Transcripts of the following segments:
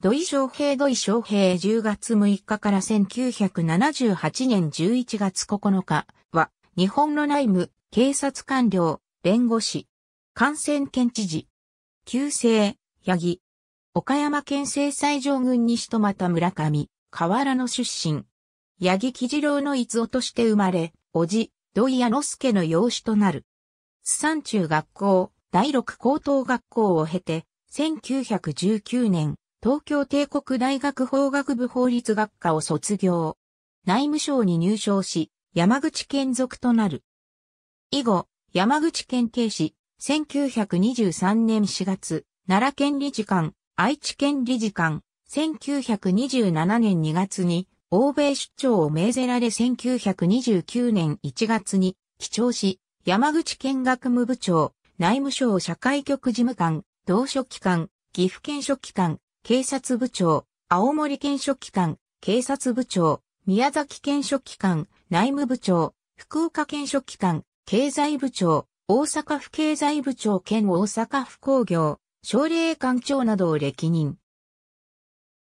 土井昌平土井昌平10月6日から1978年11月9日は日本の内務、警察官僚、弁護士、感染県知事、旧姓、八木、岡山県政裁上郡西戸又村上、河原の出身、八木喜次郎の逸夫として生まれ、叔父、土井屋之助の養子となる。津山中学校、第六高等学校を経て、1919年、東京帝国大学法学部法律学科を卒業。内務省に入省し、山口県属となる。以後、山口県警視、1923年4月、奈良県理事官、愛知県理事官、1927年2月に、欧米出張を命ぜられ1929年1月に、帰庁し、山口県学務部長、内務省社会局事務官、同書記官、岐阜県書記官、警察部長、青森県書記官、警察部長、宮崎県書記官、内務部長、福岡県書記官、経済部長、大阪府経済部長兼大阪府工業、省令官庁などを歴任。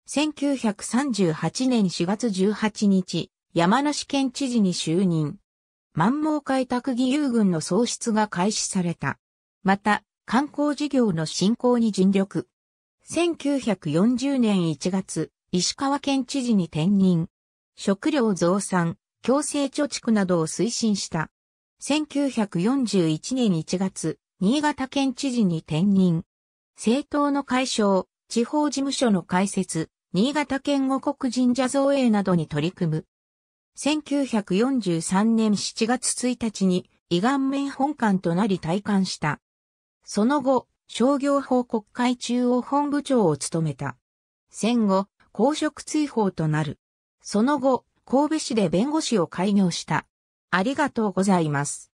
1938年4月18日、山梨県知事に就任。満毛開拓義勇軍の創出が開始された。また、観光事業の振興に尽力。1940年1月、石川県知事に転任。食料増産、強制貯蓄などを推進した。1941年1月、新潟県知事に転任。政党の解消、地方事務所の開設、新潟県五国神社造営などに取り組む。1943年7月1日に、胃顔面本館となり退官した。その後、商業法国会中央本部長を務めた。戦後、公職追放となる。その後、神戸市で弁護士を開業した。ありがとうございます。